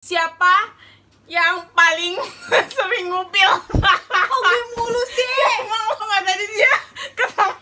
siapa yang paling sering ngupil kok gue mulu sih emang lo gak tadi dia ketang.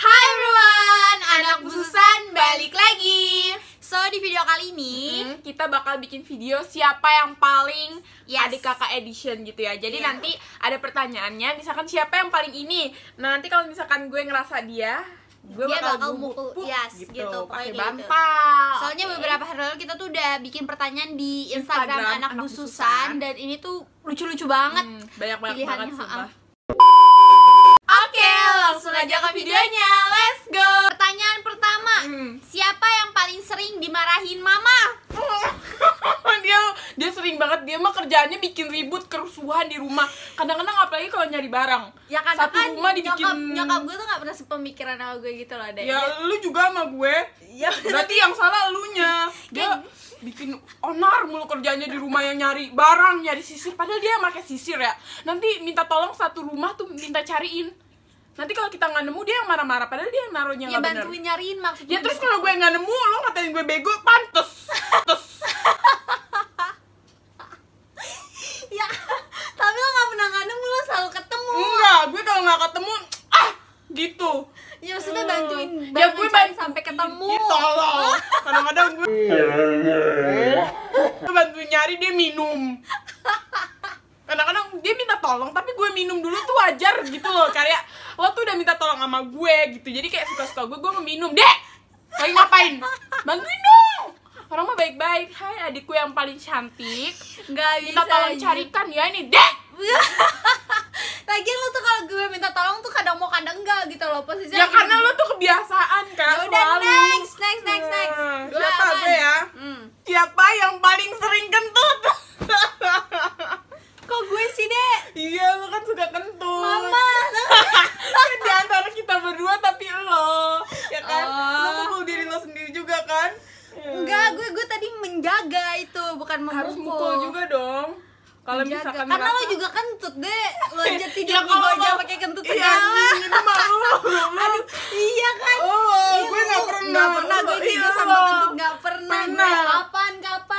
Hai everyone, anak bususan balik lagi So di video kali ini -hmm. kita bakal bikin video siapa yang paling yes. adik kakak edition gitu ya. Jadi yeah. nanti ada pertanyaannya, misalkan siapa yang paling ini. Nah nanti kalau misalkan gue ngerasa dia, gue bakal, bakal mukul yes gitu, gitu pakai bantal gitu. soalnya okay. beberapa hari lalu kita tuh udah bikin pertanyaan di Instagram, Instagram anak, anak bususan dan ini tuh lucu-lucu banget hmm, banyak banget pilihannya banget, Oke, langsung aja ke videonya. Let's go. Pertanyaan pertama, hmm. siapa yang paling sering dimarahin mama dia dia sering banget dia mah kerjaannya bikin ribut kerusuhan di rumah kadang-kadang apalagi kalau nyari barang ya kan satu kan rumah dibikin nyokap, nyokap gue tuh gak pernah sepemikiran sama gue gitu loh deh ya, ya lu juga sama gue ya berarti yang salah elunya dia bikin onar mulu kerjanya di rumah yang nyari barang nyari sisir padahal dia yang pakai sisir ya nanti minta tolong satu rumah tuh minta cariin nanti kalau kita nggak nemu dia yang marah-marah padahal dia yang naruhnya ya, bantuin nyariin maksudnya ya terus gitu. kalau gue nggak nemu lo ngatain gue bego pantes pantes ya tapi lo nggak pernah nggak nemu lo selalu ketemu enggak gue kalau nggak ketemu ah gitu ya maksudnya bantuin, ya gue bantuin sampai ketemu ya, tolong kadang-kadang gue gue bantuin nyari dia minum tolong tapi gue minum dulu tuh wajar gitu loh kayak lo tuh udah minta tolong sama gue gitu jadi kayak suka-suka gue gue mau minum deh lagi ngapain bantuin dong orang mah baik-baik hai adikku yang paling cantik nggak bisa minta tolong aja. carikan ya ini deh lagi lo tuh kalau gue minta tolong tuh kadang mau kadang enggak gitu loh posisinya. Ya karena lo tuh kebiasaan kan udah next, next, next, next. gue hmm, apa gue ya?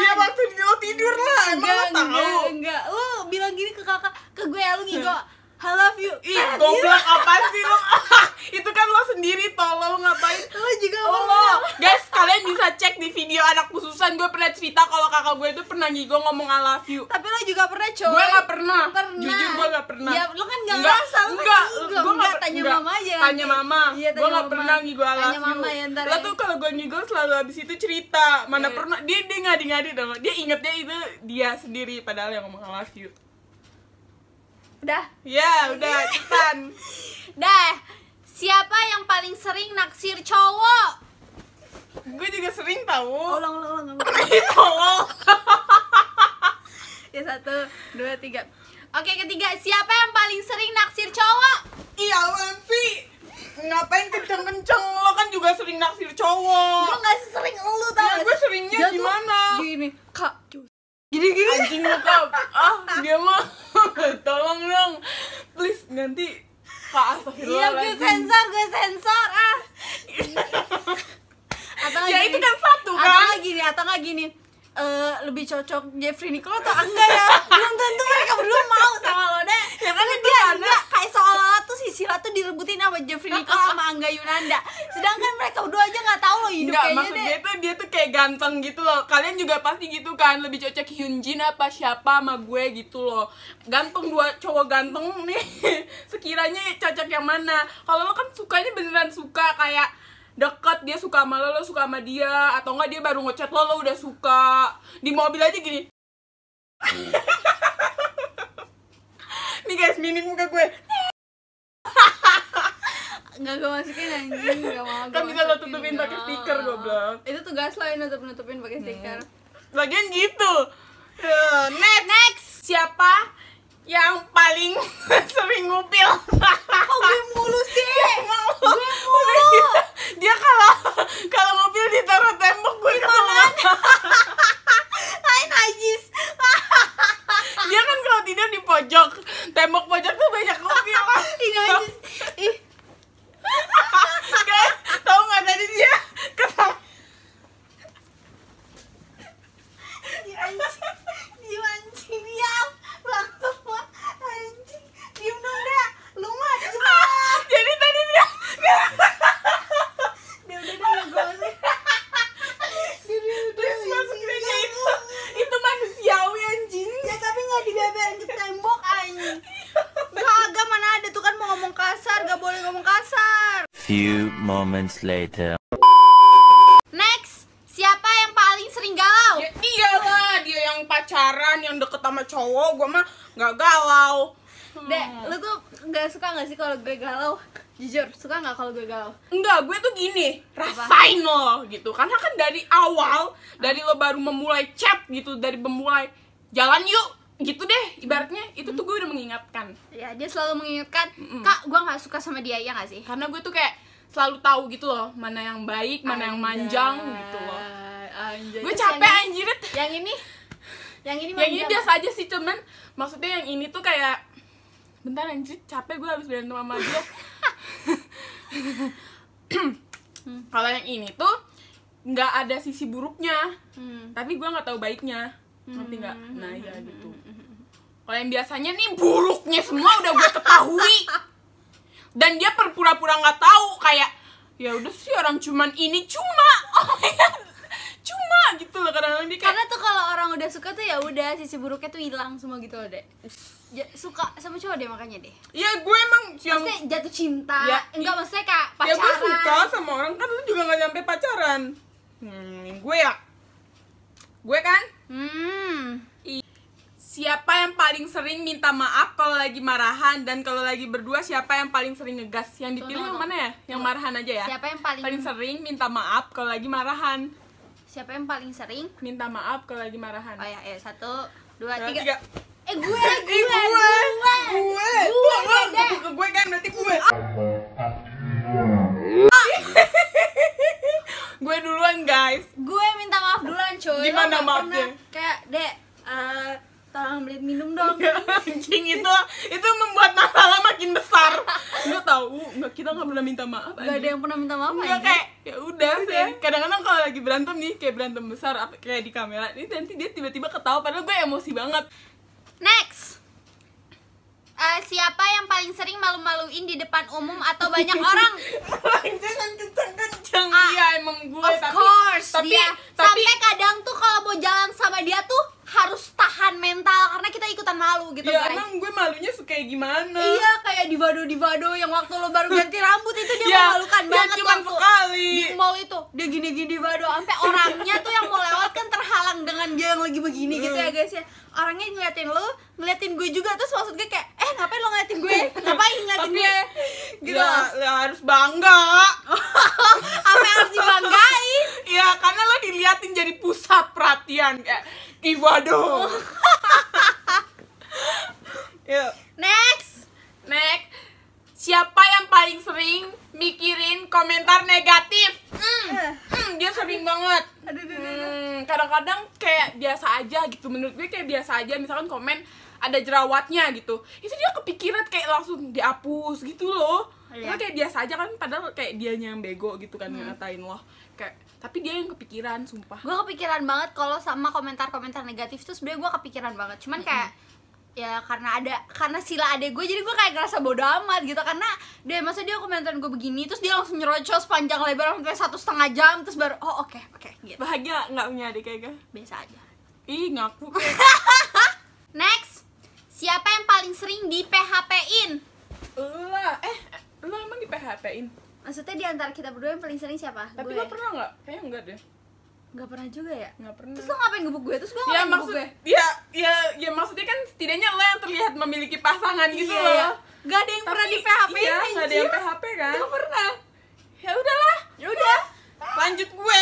Iya maksudnya lo tidur lah, enggak, lo tahu. Enggak, enggak. Lo bilang gini ke kakak, ke gue ya lo ngigo. I love you. Ih, iya. goblok apa sih lo? Itu kan lo sendiri tolong ngapain? Lo juga lo kalian bisa cek di video anak khususan gue pernah cerita kalau kakak gue itu pernah gigo ngomong I love you tapi lo juga pernah coba gue gak pernah, pernah. jujur gue gak pernah ya lo kan gak ngerasa lo enggak, kan enggak, gue gak tanya mama aja tanya mama iya, gue gak pernah gigo I mama, you ya, lo ya. tuh kalau gue ngigo selalu abis itu cerita mana yeah. pernah dia dia ngadi-ngadi dong dia ingetnya itu dia sendiri padahal yang ngomong I love you udah ya udah cepetan dah siapa yang paling sering naksir cowok gue juga sering tahu ulang ulang ulang iya, tolong ya satu dua tiga oke ketiga siapa yang paling sering naksir cowok iya sih ngapain kenceng kenceng lo kan juga sering naksir cowok gue nggak sering lo tau ya, gue seringnya di gimana gini kak gini gini anjing lo kak ah dia mah tolong dong please nanti kak astagfirullah iya gue sensor gue sensor ah atau ya itu kan satu kan atau lagi nih, atau lagi nih. Uh, lebih cocok Jeffrey Nicole atau ah, Angga ya belum tentu mereka berdua mau sama lo deh ya kan dia enggak kayak seolah-olah tuh si Sila tuh direbutin sama Jeffrey Nicole sama Angga Yunanda sedangkan mereka berdua aja nggak tahu lo hidup enggak, kayaknya maksudnya tuh dia tuh kayak ganteng gitu loh kalian juga pasti gitu kan lebih cocok Hyunjin apa siapa sama gue gitu loh ganteng dua cowok ganteng nih sekiranya cocok yang mana kalau lo kan sukanya beneran suka kayak dekat dia suka sama lo, lo suka sama dia atau enggak dia baru ngechat lo, lo udah suka di mobil aja gini nih guys mimin muka gue Enggak gue masukin anjing, gak mau Kan bisa lo tutupin pakai stiker bilang Itu tugas lo yang nutup-nutupin pakai iya. stiker Lagian gitu ya, Next! Next! Siapa yang moments later. Next, siapa yang paling sering galau? Ya, iyalah, dia yang pacaran, yang deket sama cowok, gue mah nggak galau. Hmm. Dek, lu tuh nggak suka nggak sih kalau gue galau? Jujur, suka nggak kalau gue galau? Enggak, gue tuh gini, rasain lo gitu. Karena kan dari awal, dari lo baru memulai chat gitu, dari memulai jalan yuk gitu deh ibaratnya itu tuh gue udah mengingatkan Iya, dia selalu mengingatkan kak gue nggak suka sama dia ya nggak sih karena gue tuh kayak selalu tahu gitu loh mana yang baik mana yang manjang gitu loh gue capek yang yang ini yang ini yang ini biasa aja sih cuman maksudnya yang ini tuh kayak bentar anjir capek gue harus berantem sama dia kalau yang ini tuh nggak ada sisi buruknya hmm. tapi gue nggak tahu baiknya nanti nggak hmm. nah ya gitu hmm. kalau yang biasanya nih buruknya semua udah gue ketahui dan dia berpura-pura nggak tahu kayak ya udah sih orang cuman ini cuma oh my God. cuma gitu loh kadang-kadang dia kayak... karena tuh kalau orang udah suka tuh ya udah sisi buruknya tuh hilang semua gitu loh deh ya, suka sama cowok deh makanya deh ya gue emang yang... maksudnya jatuh cinta ya, enggak maksudnya kayak pacaran ya gue suka sama orang kan lu juga nggak nyampe pacaran hmm, gue ya gue kan hmm siapa yang paling sering minta maaf kalau lagi marahan dan kalau lagi berdua siapa yang paling sering ngegas yang dipilih yang mana ya yang marahan aja ya siapa yang paling paling sering minta maaf kalau lagi marahan siapa yang paling sering minta maaf kalau lagi marahan oh ya eh satu dua, dua tiga. tiga eh gue gue eh, gue gue, gue. gue. lagi berantem nih kayak berantem besar kayak di kamera ini nanti dia tiba-tiba ketawa padahal gue emosi banget next uh, siapa yang paling sering malu-maluin di depan umum atau banyak orang jangan kenceng-kenceng uh, ah, iya, emang gue of tapi, course tapi, tapi sampai kadang tuh kalau mau jalan sama dia tuh harus mental karena kita ikutan malu gitu ya, guys. emang gue malunya kayak gimana? Iya, kayak di vado di vado yang waktu lo baru ganti rambut itu dia ya, memalukan ya, banget cuma sekali. Di mall itu dia gini-gini vado sampai orangnya tuh yang mau lewat kan terhalang dengan dia yang lagi begini gitu ya hmm. guys ya. Orangnya ngeliatin lo, ngeliatin gue juga terus maksud gue kayak eh ngapain lo ngeliatin gue? Ngapain ngeliatin gue? Gitu. Ya, ya harus bangga. Apa yang harus dibanggain? Ya karena lo diliatin jadi pusat perhatian kayak divado. Yuk. Next. Next. Siapa yang paling sering mikirin komentar negatif? Hmm. Eh. Hmm, dia sering banget. Hmm, kadang-kadang kayak biasa aja gitu. Menurut gue kayak biasa aja misalkan komen ada jerawatnya gitu. Itu dia kepikiran kayak langsung dihapus gitu loh. Iya. kayak biasa aja kan padahal kayak dia yang bego gitu kan hmm. ngatain loh. Kayak tapi dia yang kepikiran sumpah. Gue kepikiran banget kalau sama komentar-komentar negatif tuh sebenarnya gue kepikiran banget. Cuman hmm. kayak ya karena ada karena sila ada gue jadi gue kayak ngerasa bodo amat gitu karena dia masa dia komentarin gue begini terus dia langsung nyerocos panjang lebar sampai satu setengah jam terus baru oh oke okay, oke okay, gitu. bahagia nggak punya adik kayak gue biasa aja ih ngaku next siapa yang paling sering di PHP in lah eh lo emang di PHP in maksudnya di antara kita berdua yang paling sering siapa tapi gue. lo pernah nggak kayaknya enggak deh Gak pernah juga ya? Gak pernah Terus lo ngapain ngebuk gue? Terus gue ya, ngapain ya, gebuk gue? Ya, ya, ya maksudnya kan setidaknya lo yang terlihat memiliki pasangan gitu iya, gitu loh ya. Gak ada yang Tapi, pernah di PHP Iya, gak ada yang PHP kan? Gak pernah Ya udahlah Ya udah Lanjut gue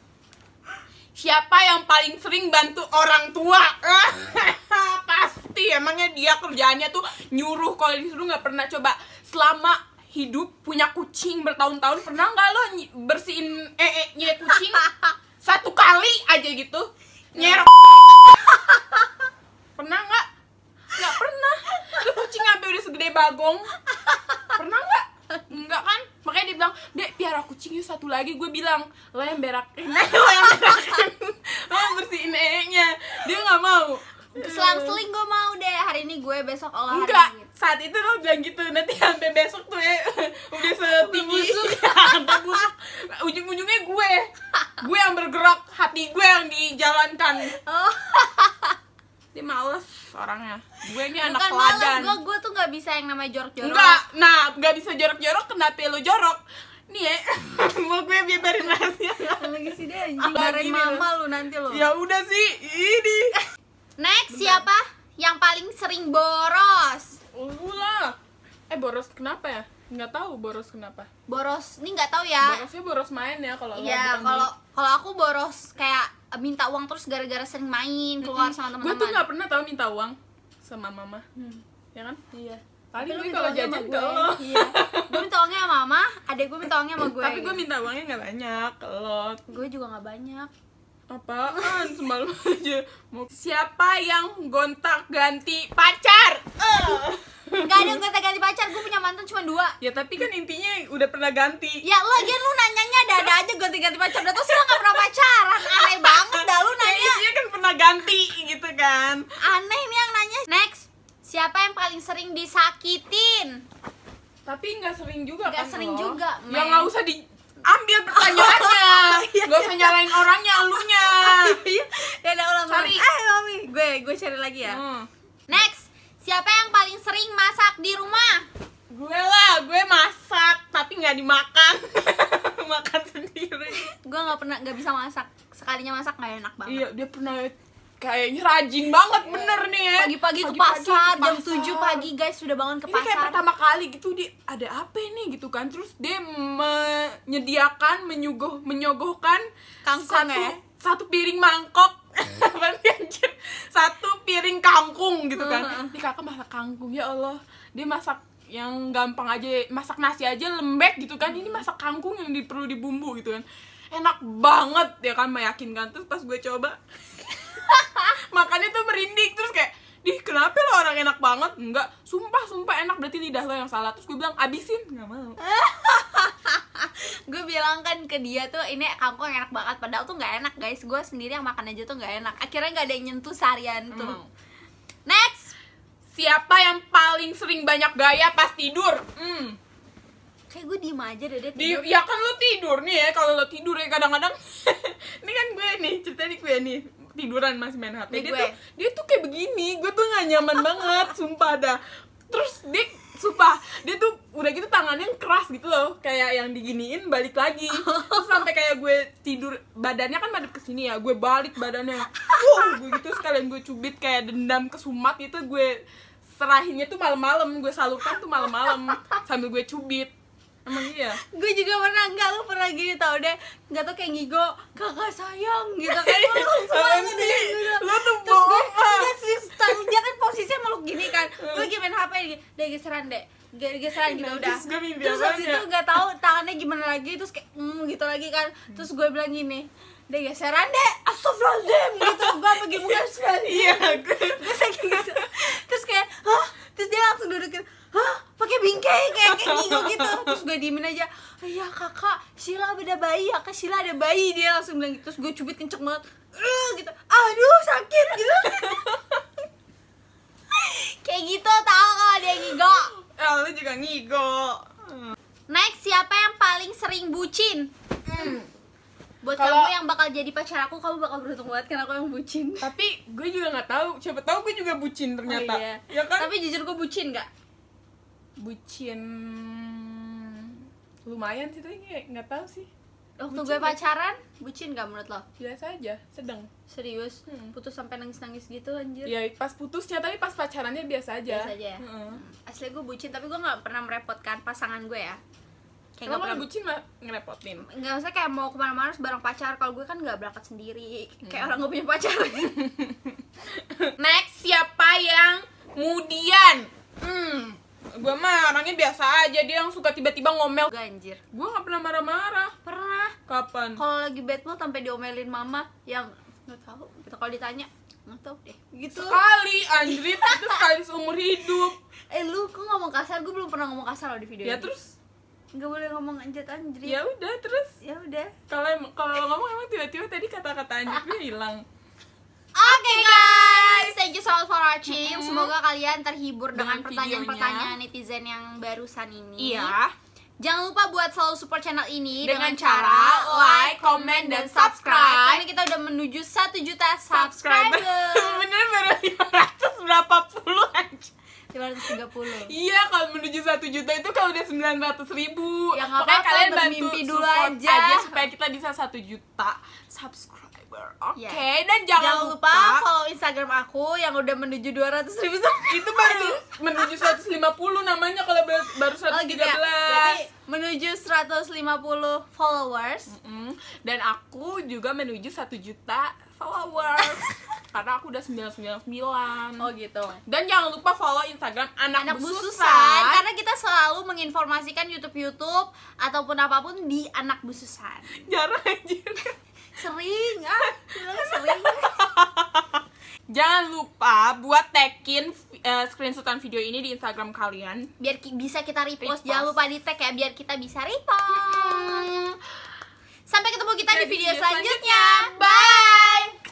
Siapa yang paling sering bantu orang tua? Pasti emangnya dia kerjaannya tuh nyuruh kalau disuruh nggak pernah coba selama hidup punya kucing bertahun-tahun pernah nggak lo bersihin ee -nya kucing satu kali aja gitu nyerok pernah nggak nggak pernah lo kucing sampai udah segede bagong pernah nggak nggak kan? Makanya dia bilang, Dek, piara kucingnya satu lagi Gue bilang, lo yang berak Lo yang berak Lo bersihin ee-nya Dia nggak mau selang-seling gue mau deh hari ini gue besok olahraga enggak gitu. saat itu lo bilang gitu nanti sampai besok tuh ya udah setinggi ya, busuk ujung-ujungnya gue gue yang bergerak hati gue yang dijalankan oh. dia males orangnya gue ini anak Bukan gue gue tuh nggak bisa yang namanya jorok-jorok enggak nah nggak bisa jorok-jorok kenapa lo jorok nih ya mau gue biarin nasinya lagi sih dia anjing mama lu nanti lo ya udah sih ini Next Bentar. siapa yang paling sering boros? Ula. Eh boros kenapa ya? Nggak tahu boros kenapa. Boros Nih nggak tahu ya. Borosnya boros main ya kalau Iya, kalau kalau aku boros kayak minta uang terus gara-gara sering main keluar mm -hmm. sama teman-teman. Gue tuh nggak pernah tahu minta uang sama mama. Hmm. Ya kan? Iya. Tapi gue kalau jajan gue. Iya. gue minta uangnya sama mama, adek gue minta uangnya sama gue. Tapi gue minta uangnya nggak banyak, lot. Gue juga nggak banyak Apaan? Semalam aja. Mau... Siapa yang gontak ganti pacar? Uh. Gak ada gonta ganti pacar, eh, gue punya mantan cuma dua Ya tapi kan intinya udah pernah ganti Ya lagian lu nanyanya ada-ada aja gonta ganti pacar Udah tau sih lo gak pernah pacaran Aneh banget dah lu ya, nanya Ya isinya kan pernah ganti gitu kan Aneh nih yang nanya Next Siapa yang paling sering disakitin? Tapi nggak sering juga gak kan sering lo? juga men. Ya nggak usah di ambil pertanyaannya oh, iya, iya. gak usah nyalain orangnya elunya iya. ya udah ulang lagi ah mami gue gue cari lagi ya hmm. next siapa yang paling sering masak di rumah gue lah gue masak tapi nggak dimakan makan sendiri gue nggak pernah nggak bisa masak sekalinya masak nggak enak banget iya dia pernah kayaknya rajin banget iya. bener nih ya pagi-pagi ke pasar jam 7 pagi guys sudah bangun ke ini pasar ini kayak pertama kali gitu dia ada apa nih gitu kan terus dia menyediakan menyuguh menyogohkan kangkung satu, ya satu piring mangkok satu piring kangkung gitu kan uh kakak masak kangkung ya Allah dia masak yang gampang aja masak nasi aja lembek gitu kan ini masak kangkung yang perlu dibumbu gitu kan enak banget ya kan meyakinkan terus pas gue coba makannya tuh merinding terus kayak dih kenapa lo orang enak banget enggak sumpah sumpah enak berarti lidah lo yang salah terus gue bilang abisin nggak mau gue bilang kan ke dia tuh ini kangkung enak banget padahal tuh nggak enak guys gue sendiri yang makan aja tuh nggak enak akhirnya nggak ada yang nyentuh sarian tuh mm. next siapa yang paling sering banyak gaya pas tidur mm. kayak gue diem aja deh tidur ya kan lo tidur nih ya kalau lo tidur ya kadang-kadang ini kan gue nih ceritanya gue nih tiduran masih main HP Di dia tuh dia tuh kayak begini gue tuh nggak nyaman banget sumpah dah terus dia sumpah dia tuh udah gitu tangannya keras gitu loh kayak yang diginiin balik lagi terus sampai kayak gue tidur badannya kan madep kesini ya gue balik badannya uh gue gitu sekalian gue cubit kayak dendam kesumat sumat itu gue serahinnya tuh malam-malam gue salurkan tuh malam-malam sambil gue cubit Emang iya? gue juga pernah, enggak lu pernah gini tau deh Enggak tau kayak ngigo, kakak sayang gitu kan iya, Lu langsung sih? Gitu. Lu tuh Terus gue, enggak sih, dia kan posisinya meluk gini kan Gue lagi main HP, dia geseran deh geseran iya, gitu udah terus abis itu ya. nggak tau, tangannya gimana lagi terus kayak mm, gitu lagi kan terus gue bilang gini deh geseran deh lazim gitu gue pergi muka sekali iya gue terus kayak hah terus dia langsung dudukin hah pakai bingkai kayak kayak gitu gitu terus gue diemin aja iya kakak Sila ada bayi ya kak Sila ada bayi dia langsung bilang gitu terus gue cubit kenceng banget gitu aduh sakit gitu kayak gitu tau kalau dia ngigo ya lu juga ngigo next siapa yang paling sering bucin hmm buat Kalo, kamu yang bakal jadi pacar aku kamu bakal beruntung banget karena aku yang bucin tapi gue juga nggak tahu siapa tahu gue juga bucin ternyata oh, iya. ya kan tapi jujur gue bucin nggak bucin lumayan sih tuh nggak nggak tahu sih waktu bucin gue pacaran bucin gak menurut lo biasa aja sedang serius hmm. putus sampai nangis nangis gitu anjir ya pas putusnya tapi pas pacarannya biasa aja biasa aja ya? Hmm. hmm. asli gue bucin tapi gue nggak pernah merepotkan pasangan gue ya kayak Emang pernah bucin mah ngerepotin nggak usah kayak mau kemana-mana harus bareng pacar kalau gue kan nggak berangkat sendiri kayak hmm. orang gak punya pacar next siapa yang kemudian hmm Gue mah orangnya biasa aja, dia yang suka tiba-tiba ngomel. ganjir Gue gak pernah marah-marah. Pernah. Kapan? Kalau lagi bad mood sampai diomelin mama yang nggak tahu. Kita kalau ditanya nggak tahu deh. Gitu. Sekali, Andri itu sekali seumur hidup. Eh lu kok ngomong kasar? Gue belum pernah ngomong kasar loh di video. Ya ini. terus Gak boleh ngomong anjir anjrit ya udah terus ya udah kalau kalau ngomong emang tiba-tiba tadi kata-kata anjritnya hilang oke okay, guys thank you so much for watching. Mm-hmm. Semoga kalian terhibur dengan pertanyaan-pertanyaan netizen yang barusan ini. Iya. Jangan lupa buat selalu support channel ini dengan, dengan cara like, comment, dan subscribe. Karena kita udah menuju 1 juta subscriber. Bener baru 500 berapa puluh aja. 530 Iya kalau menuju 1 juta itu kalau udah 900 ribu ya, Pokoknya apa -apa, kalian bantu dulu support aja. aja Supaya kita bisa 1 juta subscribe subscriber. Oke, okay, iya. yeah. dan jangan, jangan lupa, lupa follow Instagram aku yang udah menuju 200 ribu subscriber. Itu baru menuju 150 namanya kalau baru 113. Oh, gitu ya? menuju 150 followers. Mm -hmm. Dan aku juga menuju 1 juta followers. Karena aku udah 999 Oh gitu Dan jangan lupa follow Instagram Anak, Anak Bususan. Bususan Karena kita selalu menginformasikan Youtube-Youtube Ataupun apapun di Anak Bususan Jarang aja sering ah sering jangan lupa buat tagin uh, eh, screenshotan video ini di Instagram kalian biar ki bisa kita repost. repost jangan lupa di tag ya biar kita bisa repost sampai ketemu kita Dan di video, video selanjutnya. selanjutnya bye